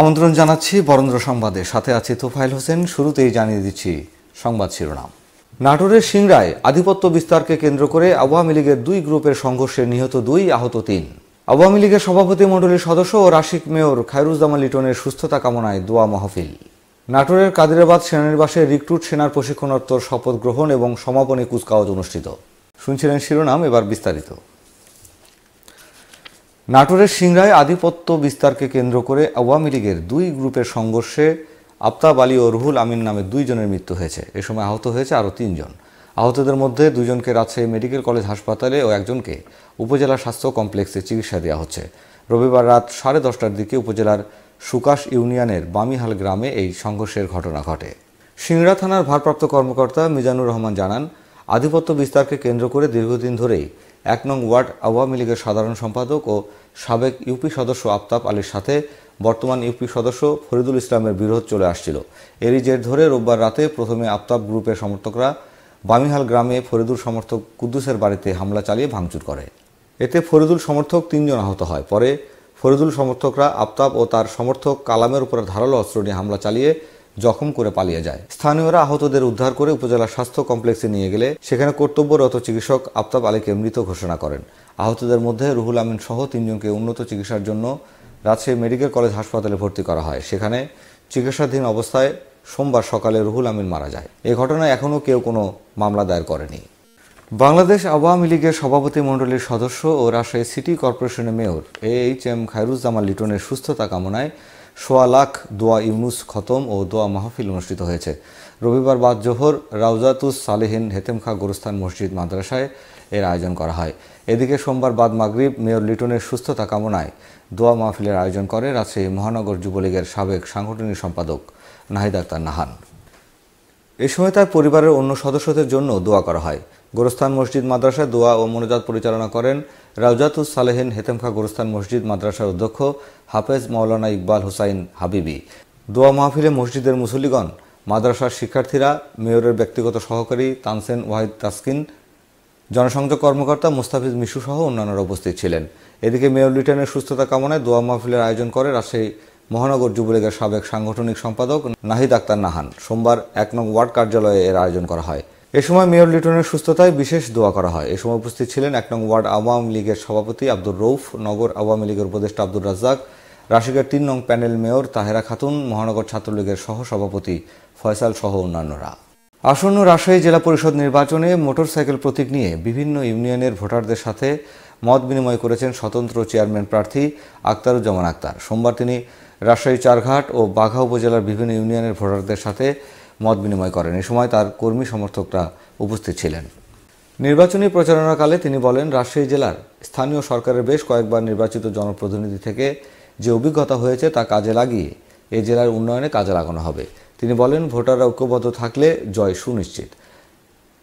আমন্ত্রণ জানাচ্ছি বরেন্দ্র সংবাদে সাথে আছে তোফাইল হোসেন শুরুতেই জানিয়ে দিচ্ছি সংবাদ শিরোনাম নাটোরের সিংড়ায় আধিপত্য বিস্তারকে কেন্দ্র করে আওয়ামী লীগের দুই গ্রুপের সংঘর্ষে নিহত দুই আহত তিন আওয়ামী লীগের সভাপতি মণ্ডলীর সদস্য ও রাশিক মেয়র খায়রুজ্জামা লিটনের সুস্থতা কামনায় দোয়া মাহফিল নাটোরের কাদিরাবাদ সেনানিবাসে রিক্রুট সেনার প্রশিক্ষণোত্তর শপথ গ্রহণ এবং সমাপনী কুচকাওয়াজ অনুষ্ঠিত শুনছিলেন শিরোনাম এবার বিস্তারিত নাটোরের সিংরায় আধিপত্য বিস্তারকে কেন্দ্র করে আওয়ামী লীগের দুই গ্রুপের সংঘর্ষে আফতাব আলী ও রুহুল আমিন নামে দুইজনের মৃত্যু হয়েছে এ সময় আহত হয়েছে আরও তিনজন আহতদের মধ্যে দুজনকে রাজশাহী মেডিকেল কলেজ হাসপাতালে ও একজনকে উপজেলা স্বাস্থ্য কমপ্লেক্সে চিকিৎসা দেওয়া হচ্ছে রবিবার রাত সাড়ে দশটার দিকে উপজেলার সুকাশ ইউনিয়নের বামিহাল গ্রামে এই সংঘর্ষের ঘটনা ঘটে সিংড়া থানার ভারপ্রাপ্ত কর্মকর্তা মিজানুর রহমান জানান আধিপত্য বিস্তারকে কেন্দ্র করে দীর্ঘদিন ধরেই এক নং ওয়ার্ড আওয়ামী লীগের সাধারণ সম্পাদক ও সাবেক ইউপি সদস্য আফতাব আলীর সাথে বর্তমান ইউপি সদস্য ফরিদুল ইসলামের বিরোধ চলে আসছিল এরই জের ধরে রোববার রাতে প্রথমে আফতাব গ্রুপের সমর্থকরা বামিহাল গ্রামে ফরিদুল সমর্থক কুদ্দুসের বাড়িতে হামলা চালিয়ে ভাঙচুর করে এতে ফরিদুল সমর্থক তিনজন আহত হয় পরে ফরিদুল সমর্থকরা আফতাব ও তার সমর্থক কালামের উপর ধারালো অস্ত্র নিয়ে হামলা চালিয়ে জখম করে পালিয়ে যায় স্থানীয়রা আহতদের উদ্ধার করে উপজেলা স্বাস্থ্য কমপ্লেক্সে নিয়ে গেলে সেখানে কর্তব্যরত চিকিৎসক আফতাব আলীকে মৃত ঘোষণা করেন আহতদের মধ্যে রুহুল আমিন সহ তিনজনকে উন্নত চিকিৎসার জন্য রাজশাহী মেডিকেল কলেজ হাসপাতালে ভর্তি করা হয় সেখানে চিকিৎসাধীন অবস্থায় সোমবার সকালে রুহুল আমিন মারা যায় এ ঘটনায় এখনও কেউ কোনো মামলা দায়ের করেনি বাংলাদেশ আওয়ামী লীগের সভাপতিমণ্ডলীর সদস্য ও রাজশাহী সিটি কর্পোরেশনের mayor A H M Khairuzzaman লিটনের সুস্থতা কামনায় সোয়া লাখ দোয়া ইউনুস খতম ও দোয়া মাহফিল অনুষ্ঠিত হয়েছে রবিবার বাদ জোহর রাউজাতুস সালেহিন হেতেমখা গোরস্থান মসজিদ মাদ্রাসায় এর আয়োজন করা হয় এদিকে সোমবার বাদ মাগরিব মেয়র লিটনের সুস্থতা কামনায় দোয়া মাহফিলের আয়োজন করে রাজশাহী মহানগর যুবলীগের সাবেক সাংগঠনিক সম্পাদক নাহিদ আক্তার নাহান এ সময় তার পরিবারের অন্য সদস্যদের জন্য দোয়া করা হয় গোরস্থান মসজিদ মাদ্রাসায় দোয়া ও মনোজাত পরিচালনা করেন রাউজাতুস সালেহিন হেতেমখা গোরস্থান মসজিদ মাদ্রাসার অধ্যক্ষ হাফেজ মাওলানা ইকবাল হুসাইন হাবিবি দোয়া মাহফিলে মসজিদের মুসলিগণ মাদ্রাসার শিক্ষার্থীরা মেয়রের ব্যক্তিগত সহকারী তানসেন ওয়াহিদ তাসকিন জনসংযোগ কর্মকর্তা মুস্তাফিজ মিশু সহ অন্যান্যরা উপস্থিত ছিলেন এদিকে মেয়র লিটনের সুস্থতা কামনায় দোয়া মাহফিলের আয়োজন করে রাজশাহী মহানগর যুবলীগের সাবেক সাংগঠনিক সম্পাদক নাহিদ আক্তার নাহান সোমবার এক নং ওয়ার্ড কার্যালয়ে এর আয়োজন করা হয় এ সময় মেয়র লিটনের সুস্থতায় বিশেষ দোয়া করা হয় এ সময় উপস্থিত ছিলেন এক নং ওয়ার্ড আওয়ামী লীগের সভাপতি আব্দুর রৌফ নগর আওয়ামী লীগের উপদেষ্টা আব্দুর রাজ্জাক রাশিকার তিন নং প্যানেল মেয়র তাহেরা খাতুন মহানগর ছাত্রলীগের সহসভাপতি ফয়সাল সহ অন্যান্যরা আসন্ন রাজশাহী জেলা পরিষদ নির্বাচনে মোটরসাইকেল প্রতীক নিয়ে বিভিন্ন ইউনিয়নের ভোটারদের সাথে মত বিনিময় করেছেন স্বতন্ত্র চেয়ারম্যান প্রার্থী আক্তারুজ্জামান আক্তার সোমবার তিনি রাজশাহী চারঘাট ও বাঘা উপজেলার বিভিন্ন ইউনিয়নের ভোটারদের সাথে মত বিনিময় করেন এ সময় তার কর্মী সমর্থকরা উপস্থিত ছিলেন নির্বাচনী প্রচারণাকালে তিনি বলেন রাজশাহী জেলার স্থানীয় সরকারের বেশ কয়েকবার নির্বাচিত জনপ্রতিনিধি থেকে যে অভিজ্ঞতা হয়েছে তা কাজে লাগিয়ে এ জেলার উন্নয়নে কাজে লাগানো হবে তিনি বলেন ভোটাররা ঐক্যবদ্ধ থাকলে জয় সুনিশ্চিত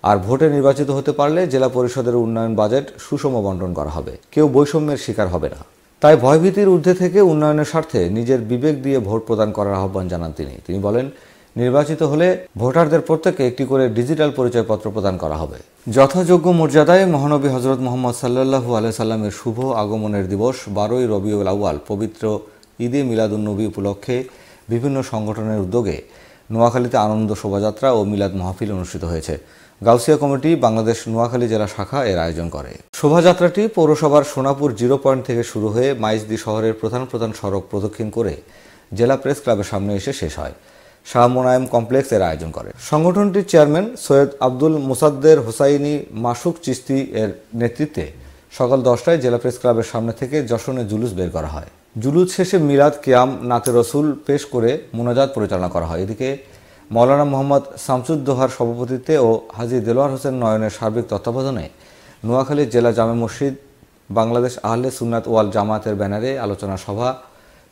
আর ভোটে নির্বাচিত হতে পারলে জেলা পরিষদের উন্নয়ন বাজেট সুষম বন্টন করা হবে কেউ বৈষম্যের শিকার হবে না তাই ভয়ভীতির ঊর্ধ্বে থেকে উন্নয়নের স্বার্থে নিজের বিবেক দিয়ে ভোট প্রদান করার আহ্বান জানান তিনি তিনি বলেন নির্বাচিত হলে ভোটারদের প্রত্যেকে একটি করে ডিজিটাল পরিচয়পত্র প্রদান করা হবে যথাযোগ্য মর্যাদায় মহানবী হজরত মোহাম্মদ সাল্লাহু আলাই সাল্লামের শুভ আগমনের দিবস বারোই রবিউল আউয়াল পবিত্র ঈদে মিলাদুন্নবী উপলক্ষে বিভিন্ন সংগঠনের উদ্যোগে নোয়াখালীতে আনন্দ শোভাযাত্রা ও মিলাদ মাহফিল অনুষ্ঠিত হয়েছে গাউসিয়া কমিটি বাংলাদেশ নোয়াখালী জেলা শাখা এর আয়োজন করে শোভাযাত্রাটি পৌরসভার সোনাপুর জিরো পয়েন্ট থেকে শুরু হয়ে মাইজদি শহরের প্রধান প্রধান সড়ক প্রদক্ষিণ করে জেলা প্রেস ক্লাবের সামনে এসে শেষ হয় শাহ কমপ্লেক্সের কমপ্লেক্স এর আয়োজন করে সংগঠনটির চেয়ারম্যান সৈয়দ আব্দুল মোসাদ্দের হোসাইনি মাসুক চিস্তি এর নেতৃত্বে সকাল দশটায় জেলা প্রেস ক্লাবের সামনে থেকে যশনে জুলুস বের করা হয় জুলুস শেষে মিলাদ কিয়াম নাতে রসুল পেশ করে মোনাজাত পরিচালনা করা হয় এদিকে মৌলানা মোহাম্মদ শামসুদ্দোহার সভাপতিত্বে ও হাজি দেলোয়ার হোসেন নয়নের সার্বিক তত্ত্বাবধানে নোয়াখালী জেলা জামে মসজিদ বাংলাদেশ আহলে সুন্নাত ওয়াল জামাতের ব্যানারে আলোচনা সভা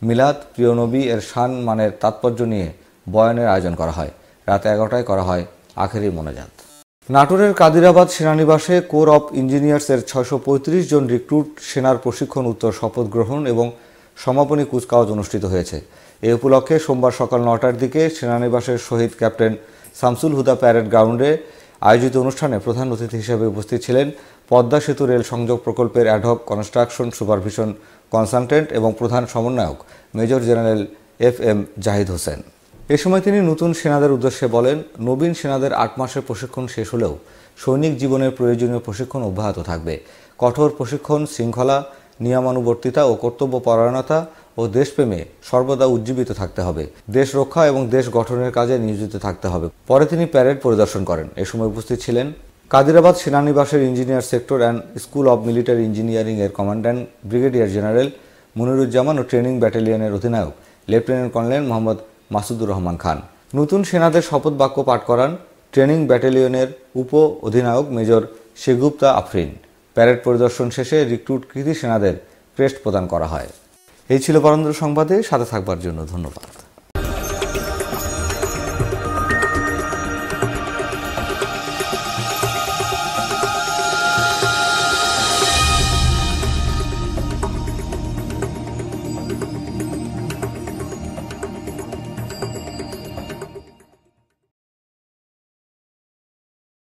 মিলাদ প্রিয়নবী এর শান মানের তাৎপর্য নিয়ে বয়ানের আয়োজন করা হয় রাত এগারোটায় করা হয় আখেরি মোনাজাত নাটোরের কাদিরাবাদ সেনানিবাসে কোর অফ ইঞ্জিনিয়ার্সের ছয়শো জন রিক্রুট সেনার প্রশিক্ষণ উত্তর শপথ গ্রহণ এবং সমাপনী কুচকাওয়াজ অনুষ্ঠিত হয়েছে এ উপলক্ষে সোমবার সকাল নটার দিকে সেনানিবাসের শহীদ ক্যাপ্টেন শামসুল হুদা প্যারেড গ্রাউন্ডে আয়োজিত অনুষ্ঠানে প্রধান অতিথি হিসেবে উপস্থিত ছিলেন পদ্মা সেতু রেল সংযোগ প্রকল্পের অ্যাডহক কনস্ট্রাকশন সুপারভিশন কনসালটেন্ট এবং প্রধান সমন্বয়ক major general F M Zahid Hossain এ সময় তিনি নতুন সেনাদের উদ্দেশ্যে বলেন নবীন সেনাদের আট মাসের প্রশিক্ষণ শেষ হলেও সৈনিক জীবনের প্রয়োজনীয় প্রশিক্ষণ অব্যাহত থাকবে কঠোর প্রশিক্ষণ শৃঙ্খলা নিয়মানুবর্তিতা ও কর্তব্যপরায়ণতা ও দেশপ্রেমে সর্বদা উজ্জীবিত থাকতে হবে দেশ রক্ষা এবং দেশ গঠনের কাজে নিয়োজিত থাকতে হবে পরে তিনি প্যারেড পরিদর্শন করেন এ সময় উপস্থিত ছিলেন কাদিরাবাদ সেনানিবাসের engineer sector and school of military engineering এর কমান্ড্যান্ট ব্রিগেডিয়ার জেনারেল মুনিরুজ্জামান ও ট্রেনিং ব্যাটালিয়নের অধিনায়ক লেফটেন্যান্ট কর্নেল মোহাম্মদ মাসুদুর রহমান খান নতুন সেনাদের শপথ বাক্য পাঠ করান ট্রেনিং ব্যাটালিয়নের উপ অধিনায়ক মেজর শেগুপ্তা আফরিন প্যারেড পরিদর্শন শেষে রিক্রুট কৃতি সেনাদের ক্রেস্ট প্রদান করা হয় এই ছিল বরেন্দ্র সংবাদে সাথে থাকবার জন্য ধন্যবাদ